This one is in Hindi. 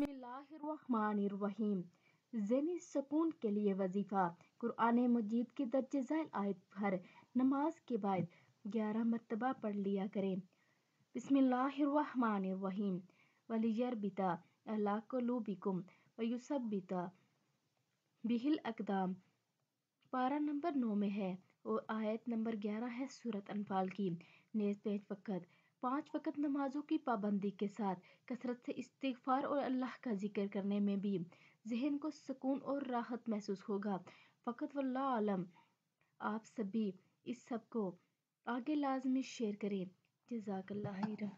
बसमीम जहनी सुकून के लिए वजीफ़ा कुरान मजीद की दर्ज झैल आयत भर नमाज के बाद ग्यारह मरतबा पढ़ लिया करें बसमीम वलीबिता अल्लाकुम वयुसबिता बिहिल अकदाम पारा नंबर नौ में है और आयत नंबर ग्यारह है सूरत अनफाल की नेज पेज वक़्त पांच वक़्त नमाजों की पाबंदी के साथ कसरत से इस्तीफार और अल्लाह का जिक्र करने में भी जहन को सुकून और राहत महसूस होगा फ़कत वल्ला आलम आप सभी इस सब को आगे लाजमी शेयर करें जजाकल्ला